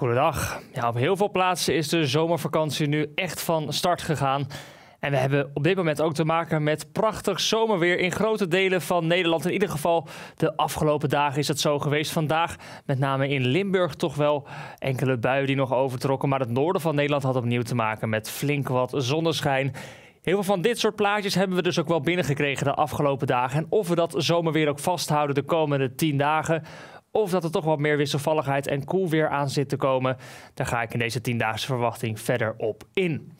Goedendag. Ja, op heel veel plaatsen is de zomervakantie nu echt van start gegaan. En we hebben op dit moment ook te maken met prachtig zomerweer in grote delen van Nederland. In ieder geval de afgelopen dagen is dat zo geweest. Vandaag met name in Limburg toch wel enkele buien die nog overtrokken. Maar het noorden van Nederland had opnieuw te maken met flink wat zonneschijn. Heel veel van dit soort plaatjes hebben we dus ook wel binnengekregen de afgelopen dagen. En of we dat zomerweer ook vasthouden de komende 10 dagen, of dat er toch wat meer wisselvalligheid en koel weer aan zit te komen. Daar ga ik in deze tiendaagse verwachting verder op in.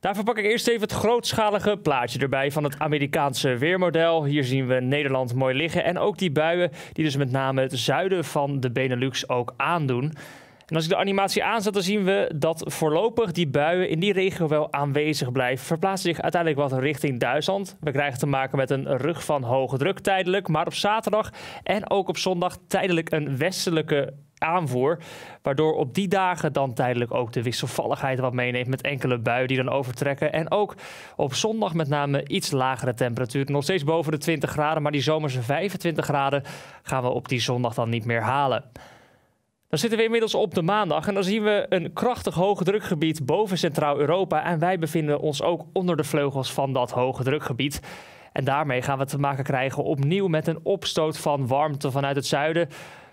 Daarvoor pak ik eerst even het grootschalige plaatje erbij van het Amerikaanse weermodel. Hier zien we Nederland mooi liggen en ook die buien die dus met name het zuiden van de Benelux ook aandoen als ik de animatie aanzet, dan zien we dat voorlopig die buien in die regio wel aanwezig blijven. Verplaatsen zich uiteindelijk wat richting Duitsland. We krijgen te maken met een rug van hoge druk tijdelijk, maar op zaterdag en ook op zondag tijdelijk een westelijke aanvoer. Waardoor op die dagen dan tijdelijk ook de wisselvalligheid wat meeneemt met enkele buien die dan overtrekken. En ook op zondag met name iets lagere temperaturen. Nog steeds boven de 20 graden, maar die zomerse 25 graden gaan we op die zondag dan niet meer halen. Dan zitten we inmiddels op de maandag en dan zien we een krachtig hoge drukgebied boven Centraal-Europa. En wij bevinden ons ook onder de vleugels van dat hoge drukgebied. En daarmee gaan we te maken krijgen opnieuw met een opstoot van warmte vanuit het zuiden.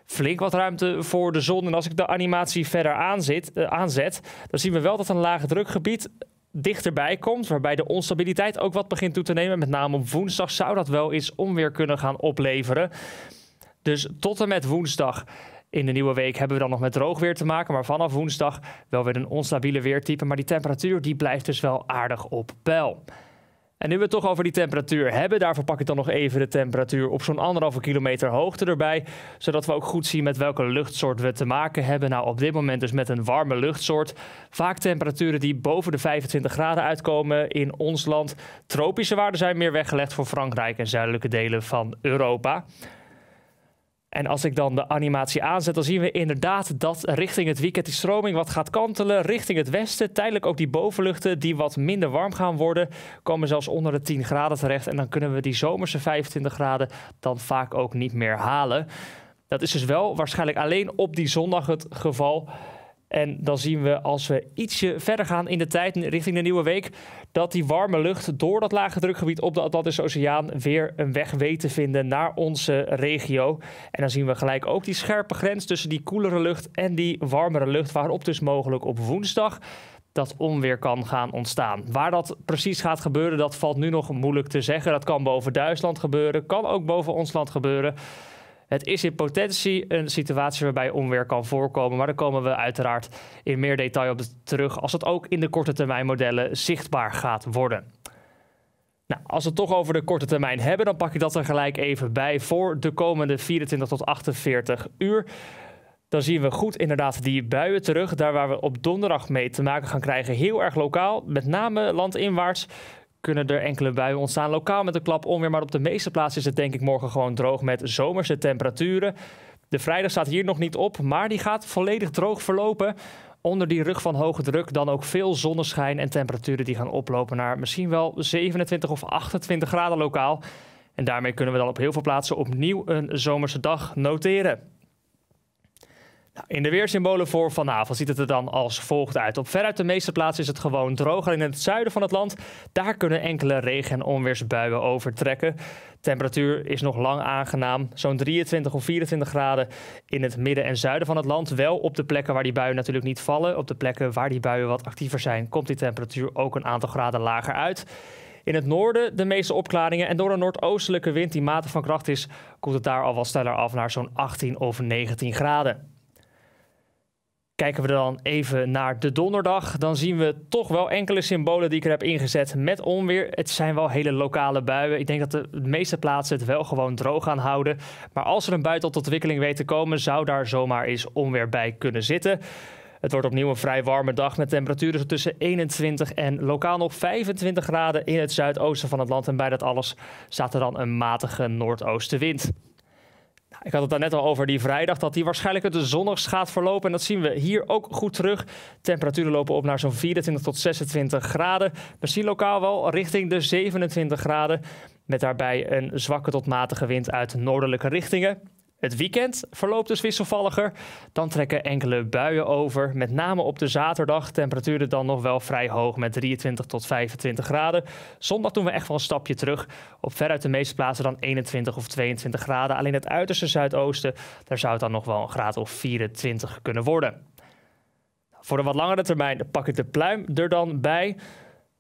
Flink wat ruimte voor de zon. En als ik de animatie verder eh, aanzet, dan zien we wel dat een lage drukgebied dichterbij komt, waarbij de onstabiliteit ook wat begint toe te nemen. Met name op woensdag zou dat wel eens onweer kunnen gaan opleveren. Dus tot en met woensdag in de nieuwe week hebben we dan nog met droog weer te maken, maar vanaf woensdag wel weer een onstabiele weertype. Maar die temperatuur die blijft dus wel aardig op peil. En nu we het toch over die temperatuur hebben, daarvoor pak ik dan nog even de temperatuur op zo'n anderhalve kilometer hoogte erbij. Zodat we ook goed zien met welke luchtsoort we te maken hebben. Nou, op dit moment dus met een warme luchtsoort. Vaak temperaturen die boven de 25 graden uitkomen in ons land. Tropische waarden zijn meer weggelegd voor Frankrijk en zuidelijke delen van Europa. En als ik dan de animatie aanzet, dan zien we inderdaad dat richting het weekend die stroming wat gaat kantelen. Richting het westen, tijdelijk ook die bovenluchten die wat minder warm gaan worden, komen zelfs onder de 10 graden terecht. En dan kunnen we die zomerse 25 graden dan vaak ook niet meer halen. Dat is dus wel waarschijnlijk alleen op die zondag het geval. En dan zien we als we ietsje verder gaan in de tijd, richting de nieuwe week, dat die warme lucht door dat lage drukgebied op de Atlantische Oceaan weer een weg weet te vinden naar onze regio. En dan zien we gelijk ook die scherpe grens tussen die koelere lucht en die warmere lucht, waarop dus mogelijk op woensdag dat onweer kan gaan ontstaan. Waar dat precies gaat gebeuren, dat valt nu nog moeilijk te zeggen. Dat kan boven Duitsland gebeuren, kan ook boven ons land gebeuren. Het is in potentie een situatie waarbij onweer kan voorkomen, maar daar komen we uiteraard in meer detail op terug als het ook in de korte termijn modellen zichtbaar gaat worden. Nou, als we het toch over de korte termijn hebben, dan pak ik dat er gelijk even bij voor de komende 24 tot 48 uur. Dan zien we goed inderdaad die buien terug. Daar waar we op donderdag mee te maken gaan krijgen. Heel erg lokaal, met name landinwaarts kunnen er enkele buien ontstaan. Lokaal met een klap onweer, maar op de meeste plaatsen is het denk ik morgen gewoon droog met zomerse temperaturen. De vrijdag staat hier nog niet op, maar die gaat volledig droog verlopen. Onder die rug van hoge druk dan ook veel zonneschijn en temperaturen die gaan oplopen naar misschien wel 27 of 28 graden lokaal. En daarmee kunnen we dan op heel veel plaatsen opnieuw een zomerse dag noteren. Nou, in de weersymbolen voor vanavond ziet het er dan als volgt uit. Op veruit de meeste plaatsen is het gewoon droog. in het zuiden van het land, daar kunnen enkele regen- en onweersbuien overtrekken. Temperatuur is nog lang aangenaam. Zo'n 23 of 24 graden in het midden en zuiden van het land. Wel op de plekken waar die buien natuurlijk niet vallen. Op de plekken waar die buien wat actiever zijn, komt die temperatuur ook een aantal graden lager uit. In het noorden de meeste opklaringen. En door een noordoostelijke wind die matig van kracht is, komt het daar al wat sneller af naar zo'n 18 of 19 graden. Kijken we dan even naar de donderdag, dan zien we toch wel enkele symbolen die ik er heb ingezet met onweer. Het zijn wel hele lokale buien. Ik denk dat de meeste plaatsen het wel gewoon droog gaan houden. Maar als er een bui tot ontwikkeling weet te komen, zou daar zomaar eens onweer bij kunnen zitten. Het wordt opnieuw een vrij warme dag met temperaturen tussen 21 en lokaal nog 25 graden in het zuidoosten van het land. En bij dat alles staat er dan een matige noordoostenwind. Ik had het net al over die vrijdag, dat die waarschijnlijk het zonnigst gaat verlopen. En dat zien we hier ook goed terug. Temperaturen lopen op naar zo'n 24 tot 26 graden. Misschien lokaal wel richting de 27 graden. Met daarbij een zwakke tot matige wind uit noordelijke richtingen. Het weekend verloopt dus wisselvalliger. Dan trekken enkele buien over, met name op de zaterdag. Temperaturen dan nog wel vrij hoog met 23 tot 25 graden. Zondag doen we echt wel een stapje terug. Op veruit de meeste plaatsen dan 21 of 22 graden. Alleen het uiterste zuidoosten, daar zou het dan nog wel een graad of 24 kunnen worden. Voor de wat langere termijn pak ik de pluim er dan bij.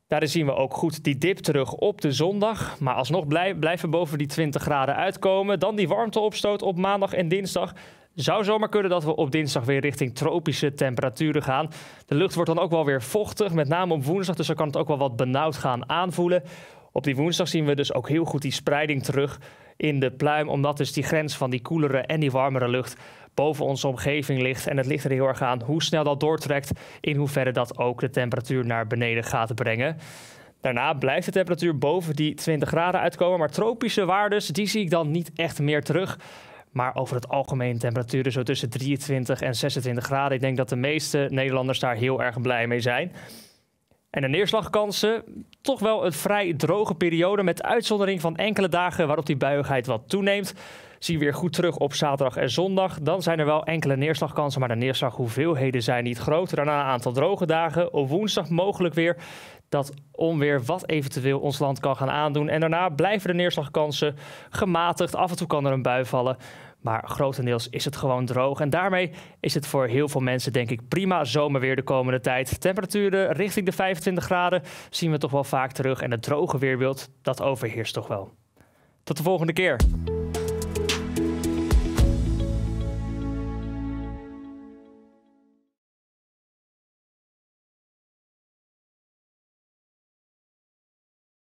Daarin zien we ook goed die dip terug op de zondag. Maar alsnog blijven boven die 20 graden uitkomen. Dan die warmteopstoot op maandag en dinsdag. Zou zomaar kunnen dat we op dinsdag weer richting tropische temperaturen gaan. De lucht wordt dan ook wel weer vochtig, met name op woensdag. Dus dan kan het ook wel wat benauwd gaan aanvoelen. Op die woensdag zien we dus ook heel goed die spreiding terug in de pluim. Omdat dus die grens van die koelere en die warmere lucht boven onze omgeving ligt. En het ligt er heel erg aan hoe snel dat doortrekt, in hoeverre dat ook de temperatuur naar beneden gaat brengen. Daarna blijft de temperatuur boven die 20 graden uitkomen, maar tropische waardes die zie ik dan niet echt meer terug. Maar over het algemeen temperaturen zo tussen 23 en 26 graden. Ik denk dat de meeste Nederlanders daar heel erg blij mee zijn. En de neerslagkansen, toch wel een vrij droge periode met uitzondering van enkele dagen waarop die buiigheid wat toeneemt zie je weer goed terug op zaterdag en zondag. Dan zijn er wel enkele neerslagkansen, maar de neerslaghoeveelheden zijn niet groot. Daarna een aantal droge dagen. Op woensdag mogelijk weer dat onweer wat eventueel ons land kan gaan aandoen. En daarna blijven de neerslagkansen gematigd. Af en toe kan er een bui vallen. Maar grotendeels is het gewoon droog. En daarmee is het voor heel veel mensen, denk ik, prima zomerweer de komende tijd. Temperaturen richting de 25 graden zien we toch wel vaak terug. En het droge weerbeeld, dat overheerst toch wel. Tot de volgende keer.